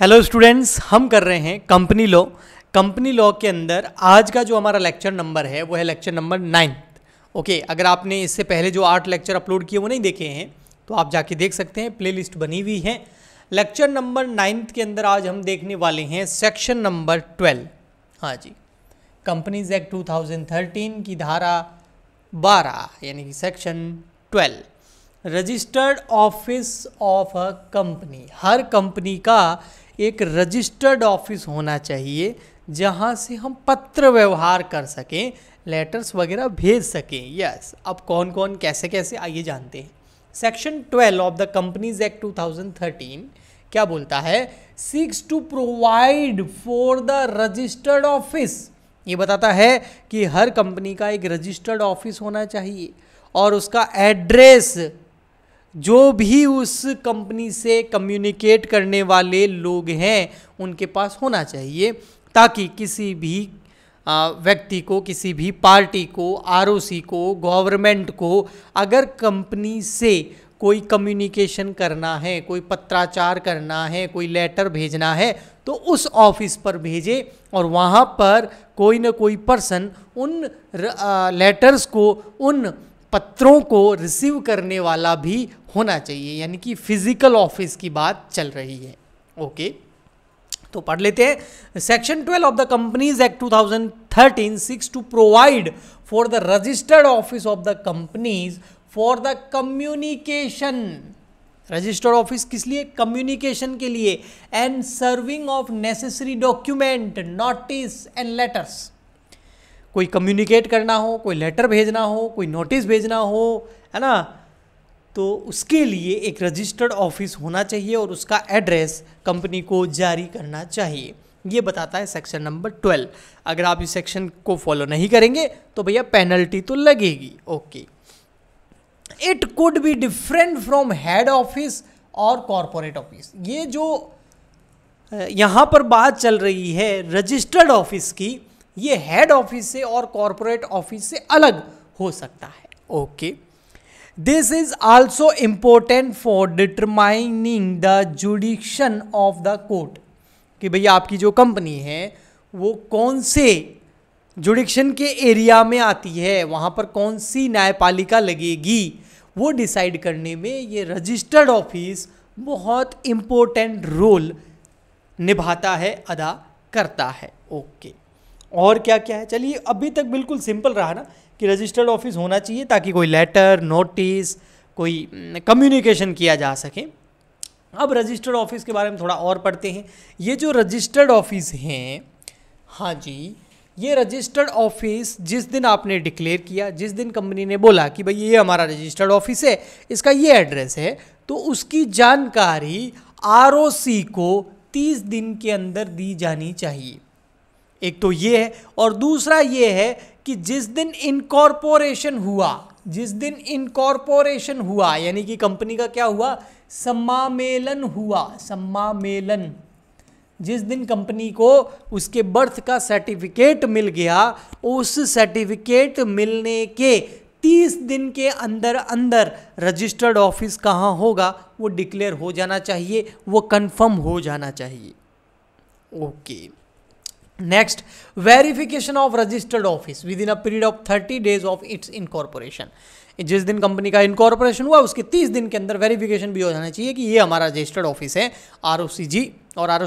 Hello students हम कर रहे हैं कंपनी लॉ कंपनी लॉ के अंदर आज का जो हमारा लेक्चर नंबर है वो है लेक्चर नंबर नाइन्थ ओके अगर आपने इससे पहले जो आठ लेक्चर अपलोड किए वो नहीं देखे हैं तो आप जाके देख सकते हैं प्लेलिस्ट बनी हुई है लेक्चर नंबर नाइन्थ के अंदर आज हम देखने वाले हैं सेक्शन नंबर ट्वेल्व हाँ जी कंपनीज एक्ट टू की धारा बारह यानी कि section twelve registered office of a company हर कंपनी का एक रजिस्टर्ड ऑफिस होना चाहिए जहाँ से हम पत्र व्यवहार कर सकें लेटर्स वगैरह भेज सकें यस अब कौन कौन कैसे कैसे आइए जानते हैं section 12 of the companies act 2013 क्या बोलता है seeks to provide for the registered office ये बताता है कि हर कंपनी का एक रजिस्टर्ड ऑफिस होना चाहिए और उसका एड्रेस जो भी उस कंपनी से कम्युनिकेट करने वाले लोग हैं उनके पास होना चाहिए ताकि किसी भी व्यक्ति को किसी भी पार्टी को आर को गवर्नमेंट को अगर कंपनी से कोई कम्युनिकेशन करना है कोई पत्राचार करना है कोई लेटर भेजना है तो उस ऑफिस पर भेजे और वहाँ पर कोई ना कोई पर्सन उन लेटर्स को उन पत्रों को रिसीव करने वाला भी होना चाहिए यानी कि फिजिकल ऑफिस की बात चल रही है ओके तो पढ़ लेते हैं section 12 of the companies act 2013 seeks to provide for the registered office of the companies for the communication registered office किस लिए कम्युनिकेशन के लिए and serving of necessary document notice and letters कोई कम्युनिकेट करना हो कोई लेटर भेजना हो कोई नोटिस भेजना हो है ना तो उसके लिए एक रजिस्टर्ड ऑफिस होना चाहिए और उसका एड्रेस कंपनी को जारी करना चाहिए ये बताता है सेक्शन नंबर ट्वेल्व अगर आप इस सेक्शन को फॉलो नहीं करेंगे तो भैया पेनल्टी तो लगेगी okay it could be different from head office और कॉरपोरेट ऑफिस ये जो यहाँ पर बात चल रही है रजिस्टर्ड ऑफिस की ये हेड ऑफिस से और कॉरपोरेट ऑफिस से अलग हो सकता है okay okay. This is also important for determining the jurisdiction of the court कि भैया आपकी जो कंपनी है वो कौन से जुडिक्शन के एरिया में आती है वहाँ पर कौन सी न्यायपालिका लगेगी वो डिसाइड करने में ये रजिस्टर्ड ऑफिस बहुत इम्पोर्टेंट रोल निभाता है अदा करता है ओके और क्या क्या है चलिए अभी तक बिल्कुल सिंपल रहा ना कि रजिस्टर्ड ऑफिस होना चाहिए ताकि कोई लेटर नोटिस कोई कम्युनिकेशन हम्म, किया जा सके अब रजिस्टर्ड ऑफिस के बारे में थोड़ा और पढ़ते हैं ये जो रजिस्टर्ड ऑफिस हैं हाँ जी ये रजिस्टर्ड ऑफिस जिस दिन आपने डिक्लेयर किया जिस दिन कंपनी ने बोला कि भाई ये हमारा रजिस्टर्ड ऑफिस है इसका ये एड्रेस है तो उसकी जानकारी आर को 30 दिन के अंदर दी जानी चाहिए एक तो ये है और दूसरा ये है कि जिस दिन इनकॉर्पोरेशन हुआ जिस दिन इनकॉर्पोरेशन हुआ यानी कि कंपनी का क्या हुआ सम्मामेलन हुआ सम्मामेलन जिस दिन कंपनी को उसके बर्थ का सर्टिफिकेट मिल गया उस सर्टिफिकेट मिलने के तीस दिन के अंदर अंदर रजिस्टर्ड ऑफिस कहाँ होगा वो डिक्लेयर हो जाना चाहिए वो कंफर्म हो जाना चाहिए okay okay. Next verification of registered office within a period of thirty days of its incorporation जिस दिन कंपनी का इनकॉर्पोरेशन हुआ उसके तीस दिन के अंदर वेरिफिकेशन भी हो जाना चाहिए कि ये हमारा रजिस्टर्ड ऑफिस है आर जी और आर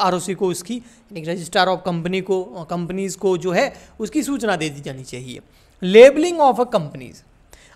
आर को उसकी रजिस्ट्रार ऑफ कंपनी को कंपनीज को जो है उसकी सूचना दे दी जानी चाहिए लेबलिंग ऑफ अ कंपनीज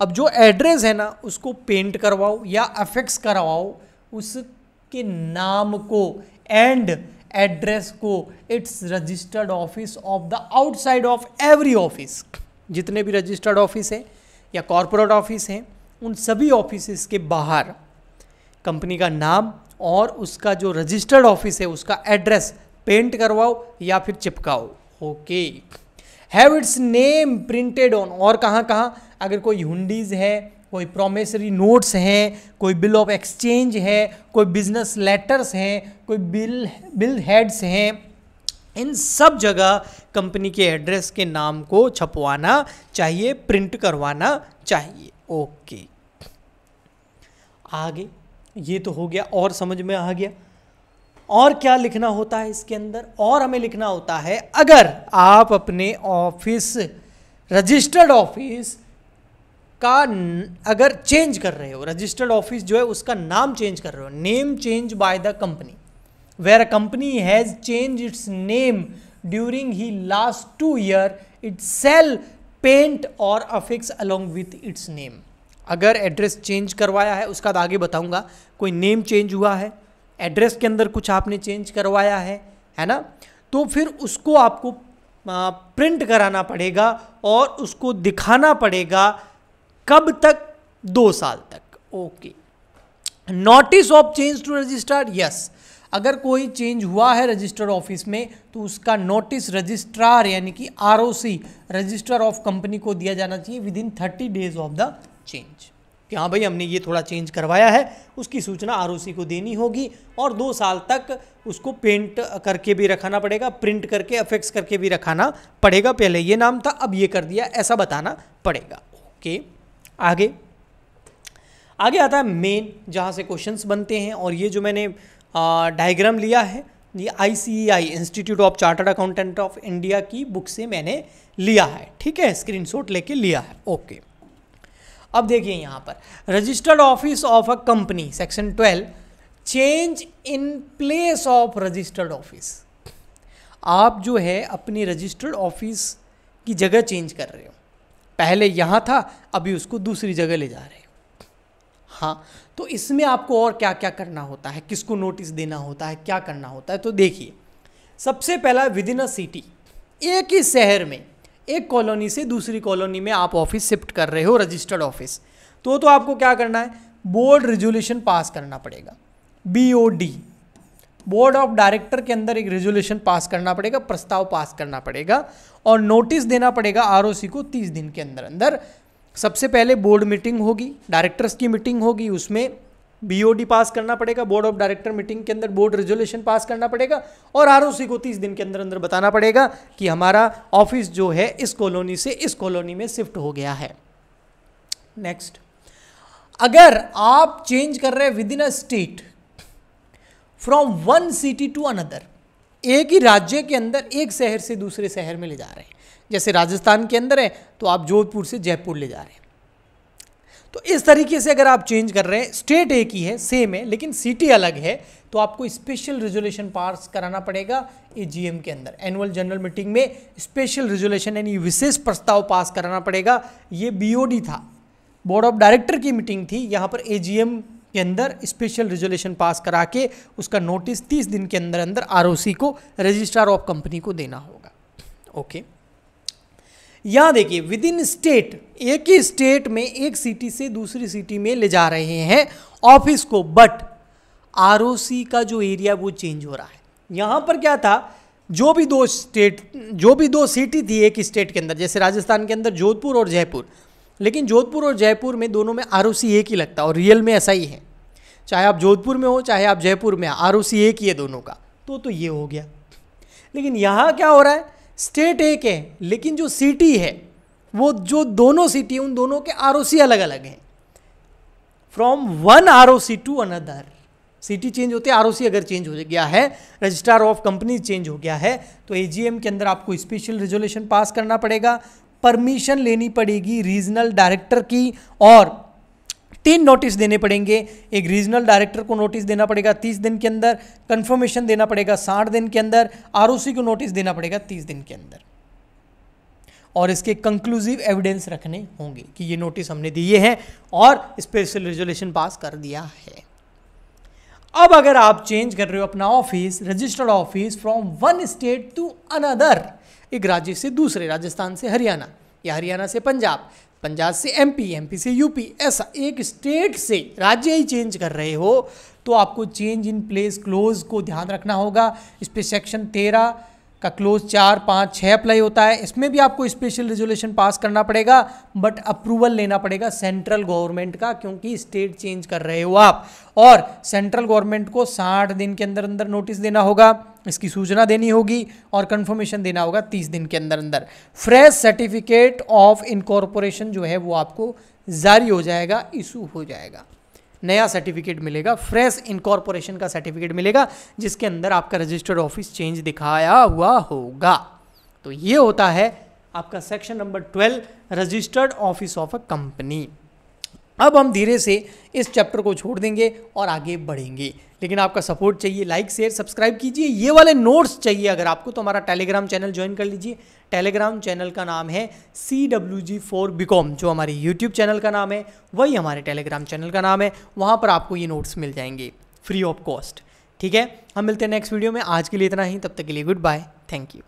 अब जो एड्रेस है ना उसको पेंट करवाओ या अफेक्स करवाओ उसके नाम को एंड एड्रेस को its registered office of the outside of every office जितने भी रजिस्टर्ड ऑफिस हैं या कॉरपोरेट ऑफिस हैं उन सभी ऑफिस के बाहर कंपनी का नाम और उसका जो रजिस्टर्ड ऑफिस है उसका एड्रेस पेंट करवाओ या फिर चिपकाओ okay have its name printed on और कहाँ कहाँ अगर कोई हुंडीज है कोई प्रोमिसरी नोट्स हैं कोई बिल ऑफ एक्सचेंज है कोई बिजनेस लेटर्स हैं कोई बिल बिल हेड्स हैं इन सब जगह कंपनी के एड्रेस के नाम को छपवाना चाहिए प्रिंट करवाना चाहिए ओके आगे ये तो हो गया और समझ में आ गया और क्या लिखना होता है इसके अंदर और हमें लिखना होता है अगर आप अपने ऑफिस रजिस्टर्ड ऑफिस का अगर चेंज कर रहे हो रजिस्टर्ड ऑफिस जो है उसका नाम चेंज कर रहे हो name change by the company where a company has change its name during the last two year it shall paint और affix along with its name अगर एड्रेस चेंज करवाया है उसका आगे बताऊंगा कोई नेम चेंज हुआ है एड्रेस के अंदर कुछ आपने चेंज करवाया है है ना तो फिर उसको आपको प्रिंट कराना पड़ेगा और उसको दिखाना पड़ेगा कब तक दो साल तक okay notice of change to registrar yes अगर कोई चेंज हुआ है रजिस्टर ऑफिस में तो उसका नोटिस रजिस्ट्रार यानी कि आर रजिस्टर ऑफ कंपनी को दिया जाना चाहिए within thirty days of the change कि हाँ भाई हमने ये थोड़ा चेंज करवाया है उसकी सूचना आर को देनी होगी और दो साल तक उसको पेंट करके भी रखाना पड़ेगा प्रिंट करके अफेक्स करके भी रखाना पड़ेगा पहले ये नाम था अब ये कर दिया ऐसा बताना पड़ेगा ओके okay. आगे आगे आता है मेन जहाँ से क्वेश्चंस बनते हैं और ये जो मैंने डायग्राम लिया है ये I institute of chartered accountant of India की बुक से मैंने लिया है ठीक है स्क्रीनशॉट लेके लिया है ओके अब देखिए यहाँ पर registered office of a company section twelve change in place of registered office आप जो है अपनी रजिस्टर्ड ऑफिस की जगह चेंज कर रहे हो पहले यहाँ था अभी उसको दूसरी जगह ले जा रहे हैं हाँ तो इसमें आपको और क्या क्या करना होता है किसको नोटिस देना होता है क्या करना होता है तो देखिए सबसे पहला विद इन अ सिटी एक ही शहर में एक कॉलोनी से दूसरी कॉलोनी में आप ऑफिस शिफ्ट कर रहे हो रजिस्टर्ड ऑफिस तो तो आपको क्या करना है बोर्ड रेजोल्यूशन पास करना पड़ेगा B O D board of director के अंदर एक रेजोल्यूशन पास करना पड़ेगा प्रस्ताव पास करना पड़ेगा और नोटिस देना पड़ेगा आर को तीस दिन के अंदर अंदर सबसे पहले बोर्ड मीटिंग होगी डायरेक्टर्स की मीटिंग होगी उसमें बी पास करना पड़ेगा बोर्ड ऑफ डायरेक्टर मीटिंग के अंदर बोर्ड रेजोल्यूशन पास करना पड़ेगा और आर को तीस दिन के अंदर अंदर बताना पड़ेगा कि हमारा ऑफिस जो है इस कॉलोनी से इस कॉलोनी में शिफ्ट हो गया है नेक्स्ट अगर आप चेंज कर रहे हैं within a state from one city to another एक ही राज्य के अंदर एक शहर से दूसरे शहर में ले जा रहे हैं जैसे राजस्थान के अंदर है तो आप जोधपुर से जयपुर ले जा रहे हैं तो इस तरीके से अगर आप चेंज कर रहे हैं स्टेट एक ही है सेम है लेकिन सिटी अलग है तो आपको स्पेशल रेजोल्यूशन पास कराना पड़ेगा ए एम के अंदर एनुअल जनरल मीटिंग में स्पेशल रेजोल्यूशन यानी विशेष प्रस्ताव पास कराना पड़ेगा ये डी था बोर्ड ऑफ डायरेक्टर की मीटिंग थी यहाँ पर एम के अंदर स्पेशल रिजोल्यूशन पास करा के उसका नोटिस तीस दिन के अंदर अंदर आर को रजिस्ट्रार ऑफ कंपनी को देना होगा ओके यहाँ देखिए विद इन स्टेट एक ही स्टेट में एक सिटी से दूसरी सिटी में ले जा रहे हैं ऑफिस को बट आर का जो एरिया वो चेंज हो रहा है यहाँ पर क्या था जो भी दो स्टेट जो भी दो सिटी थी एक स्टेट के अंदर जैसे राजस्थान के अंदर जोधपुर और जयपुर लेकिन जोधपुर और जयपुर में दोनों में आर एक ही लगता है और रियल में ऐसा ही है चाहे आप जोधपुर में हो चाहे आप जयपुर में आर ओ एक ही है दोनों का तो तो ये हो गया लेकिन यहाँ क्या हो रहा है स्टेट एक है लेकिन जो सिटी है वो जो दोनों सिटी उन दोनों के आर अलग अलग हैं from one R O C to another city change होते आर ओ सी अगर चेंज हो गया है रजिस्ट्रार ऑफ कंपनीज चेंज हो गया है तो ए के अंदर आपको स्पेशल रेजोल्यूशन पास करना पड़ेगा परमिशन लेनी पड़ेगी रीजनल डायरेक्टर की और तीन नोटिस देने पड़ेंगे एक रीजनल डायरेक्टर को नोटिस देना पड़ेगा तीस दिन के अंदर कंफर्मेशन देना पड़ेगा साठ दिन के अंदर आर को नोटिस देना पड़ेगा तीस दिन के अंदर और इसके कंक्लूसिव एविडेंस रखने होंगे कि ये नोटिस हमने दिए हैं और स्पेशल रेजोल्यूशन पास कर दिया है अब अगर आप चेंज कर रहे हो अपना office registered office from one state to another एक राज्य से दूसरे राजस्थान से हरियाणा या हरियाणा से पंजाब पंजाब से एमपी एमपी से यूपी ऐसा एक स्टेट से राज्य ही चेंज कर रहे हो तो आपको चेंज इन प्लेस क्लोज को ध्यान रखना होगा इस पर सेक्शन तेरह का क्लोज चार पाँच छः अप्लाई होता है इसमें भी आपको स्पेशल रेजोल्यूशन पास करना पड़ेगा बट अप्रूवल लेना पड़ेगा सेंट्रल गवर्नमेंट का क्योंकि स्टेट चेंज कर रहे हो आप और सेंट्रल गवर्नमेंट को साठ दिन के अंदर अंदर नोटिस देना होगा इसकी सूचना देनी होगी और कंफर्मेशन देना होगा तीस दिन के अंदर अंदर फ्रेश सर्टिफिकेट ऑफ इनकॉर्पोरेशन जो है वो आपको जारी हो जाएगा इशू हो जाएगा नया सर्टिफिकेट मिलेगा फ्रेश इनकॉर्पोरेशन का सर्टिफिकेट मिलेगा जिसके अंदर आपका रजिस्टर्ड ऑफिस चेंज दिखाया हुआ होगा तो ये होता है आपका section number twelve registered office of a company अब हम धीरे से इस चैप्टर को छोड़ देंगे और आगे बढ़ेंगे लेकिन आपका सपोर्ट चाहिए लाइक शेयर सब्सक्राइब कीजिए ये वाले नोट्स चाहिए अगर आपको तो हमारा टेलीग्राम चैनल ज्वाइन कर लीजिए टेलीग्राम चैनल का नाम है C W G four com जो हमारे यूट्यूब चैनल का नाम है वही हमारे टेलीग्राम चैनल का नाम है वहाँ पर आपको ये नोट्स मिल जाएंगे फ्री ऑफ कॉस्ट ठीक है हम मिलते हैं नेक्स्ट वीडियो में आज के लिए इतना ही तब तक के लिए गुड बाय थैंक यू